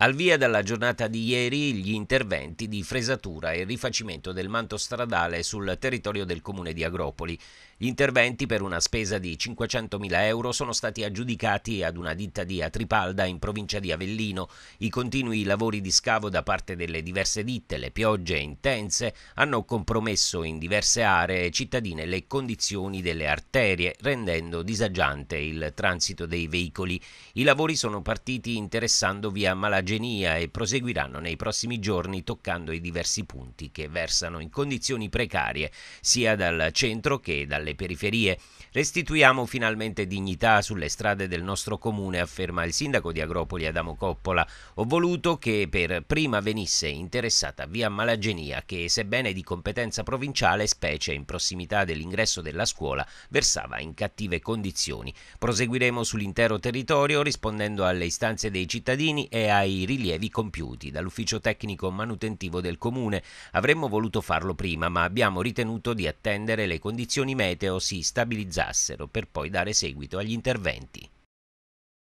Al via dalla giornata di ieri gli interventi di fresatura e rifacimento del manto stradale sul territorio del comune di Agropoli. Gli interventi per una spesa di 500.000 euro sono stati aggiudicati ad una ditta di Atripalda in provincia di Avellino. I continui lavori di scavo da parte delle diverse ditte, le piogge intense, hanno compromesso in diverse aree cittadine le condizioni delle arterie, rendendo disagiante il transito dei veicoli. I lavori sono partiti interessando via Malagio Genia e proseguiranno nei prossimi giorni toccando i diversi punti che versano in condizioni precarie sia dal centro che dalle periferie. Restituiamo finalmente dignità sulle strade del nostro comune, afferma il sindaco di Agropoli Adamo Coppola. Ho voluto che per prima venisse interessata via Malagenia che, sebbene di competenza provinciale, specie in prossimità dell'ingresso della scuola, versava in cattive condizioni. Proseguiremo sull'intero territorio rispondendo alle istanze dei cittadini e ai i rilievi compiuti dall'ufficio tecnico manutentivo del comune. Avremmo voluto farlo prima, ma abbiamo ritenuto di attendere le condizioni meteo si stabilizzassero per poi dare seguito agli interventi.